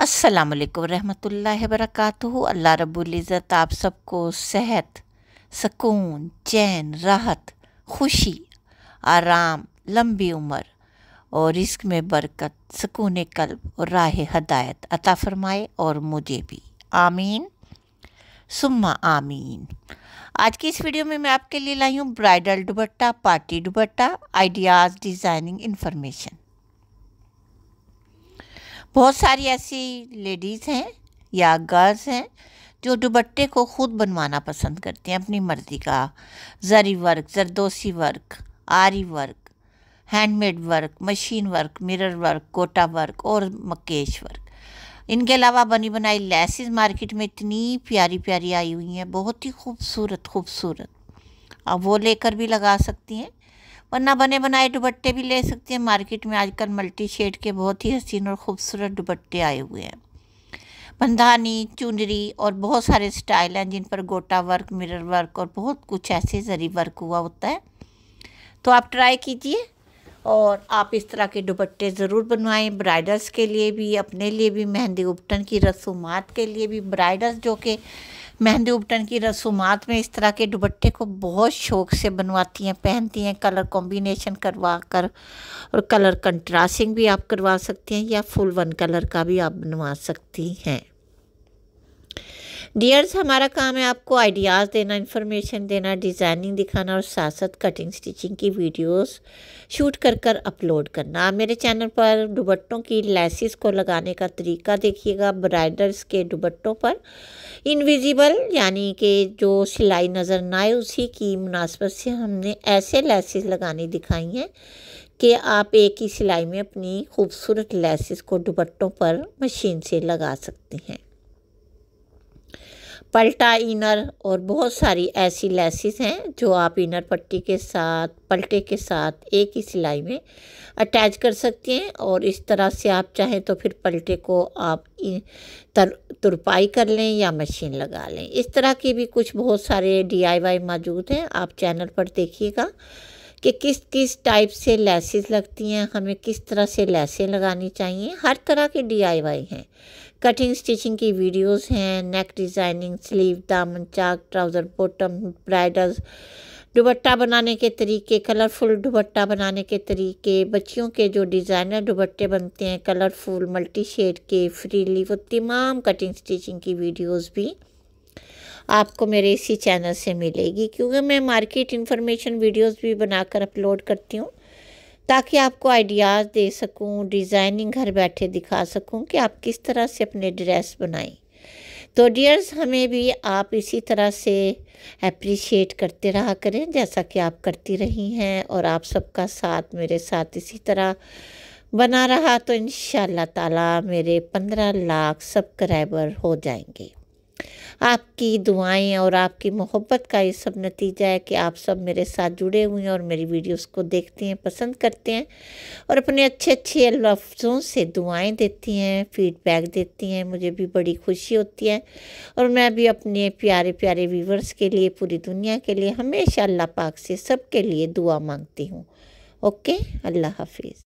अस्सलाम वालेकुम रहमतुल्लाहि वरकatuह अल्लाह रब्बुल इज़्ज़त आप सबको सेहत सकून चैन राहत खुशी आराम लंबी उम्र और रिस्क में बरकत सुकून कल्ब और राह हदायत अता फरमाए और मुझे भी आमीन सुम्मा आमीन आज की इस वीडियो में मैं आपके लिए लाई हूँ ब्राइडल दुबट्टा पार्टी दुबट्टा आइडियाज़ डिज़ाइनिंग इन्फॉर्मेशन बहुत सारी ऐसी लेडीज़ हैं या गर्ल्स हैं जो दुबट्टे को ख़ुद बनवाना पसंद करती हैं अपनी मर्ज़ी का जरी वर्क जरदोसी वर्क आरी work handmade work machine work mirror work Kota work और मकेश वर्क इनके अलावा बनी बनाई लेसिस मार्केट में इतनी प्यारी प्यारी आई हुई हैं बहुत ही खूबसूरत खूबसूरत अब वो लेकर भी लगा सकती हैं वरना बने बनाए दुपट्टे भी ले सकते हैं मार्केट में आजकल मल्टी शेड के बहुत ही हसीन और ख़ूबसूरत दुपट्टे आए हुए हैं बंधानी चुनरी और बहुत सारे स्टाइल हैं जिन पर गोटा वर्क मिरर वर्क और बहुत कुछ ऐसे जरी वर्क हुआ होता है तो आप ट्राई कीजिए और आप इस तरह के दुपट्टे ज़रूर बनवाएं ब्राइडल्स के लिए भी अपने लिए भी मेहंदी उपटन की रसूमात के लिए भी ब्राइडल्स जो कि मेहंदी उपटन की रसूमात में इस तरह के दुपट्टे को बहुत शौक से बनवाती हैं पहनती हैं कलर कॉम्बिनेशन करवा कर और कलर कंट्रास्टिंग भी आप करवा सकती हैं या फुल वन कलर का भी आप बनवा सकती हैं डियर्स हमारा काम है आपको आइडियाज़ देना इन्फॉर्मेशन देना डिज़ाइनिंग दिखाना और साथ साथ कटिंग स्टिचिंग की वीडियोस शूट कर कर अपलोड करना आप मेरे चैनल पर दुबट्टों की लेसिस को लगाने का तरीका देखिएगा ब्राइडर्स के दुबट्टों पर इनविजिबल यानी कि जो सिलाई नज़र ना आए उसी की मुनासबत से हमने ऐसे लेसिस लगानी दिखाई हैं कि आप एक ही सिलाई में अपनी खूबसूरत लेसिस को दुबट्टों पर मशीन से लगा सकते हैं पलटा इनर और बहुत सारी ऐसी लेसिस हैं जो आप इनर पट्टी के साथ पलटे के साथ एक ही सिलाई में अटैच कर सकते हैं और इस तरह से आप चाहें तो फिर पलटे को आप तर तुरपाई कर लें या मशीन लगा लें इस तरह के भी कुछ बहुत सारे डीआईवाई मौजूद हैं आप चैनल पर देखिएगा कि किस किस टाइप से लेसेस लगती हैं हमें किस तरह से लेसें लगानी चाहिए हर तरह के डीआईवाई हैं कटिंग स्टिचिंग की वीडियोस हैं नेक डिज़ाइनिंग स्लीव दामन चाक ट्राउज़र बॉटम ब्राइडल्स दुबट्टा बनाने के तरीके कलरफुल दुबट्टा बनाने के तरीके बच्चियों के जो डिज़ाइनर दुबट्टे बनते हैं कलरफुल मल्टी शेड के फ्रीली वो तमाम कटिंग स्टिचिंग की वीडियोज़ भी आपको मेरे इसी चैनल से मिलेगी क्योंकि मैं मार्केट इन्फॉर्मेशन वीडियोस भी बनाकर अपलोड करती हूँ ताकि आपको आइडियाज़ दे सकूँ डिज़ाइनिंग घर बैठे दिखा सकूँ कि आप किस तरह से अपने ड्रेस बनाएं तो डियर्स हमें भी आप इसी तरह से अप्रिशिएट करते रहा करें जैसा कि आप करती रही हैं और आप सबका साथ मेरे साथ इसी तरह बना रहा तो इन ताला मेरे पंद्रह लाख सब्सक्राइबर हो जाएंगे आपकी दुआएं और आपकी मोहब्बत का ये सब नतीजा है कि आप सब मेरे साथ जुड़े हुए हैं और मेरी वीडियोस को देखते हैं पसंद करते हैं और अपने अच्छे अच्छे लफ्ज़ों से दुआएं देती हैं फीडबैक देती हैं मुझे भी बड़ी खुशी होती है और मैं भी अपने प्यारे प्यारे व्यूवर्स के लिए पूरी दुनिया के लिए हमेशा अल्लाह पाक से सब लिए दुआ मांगती हूँ ओके अल्लाह हाफिज़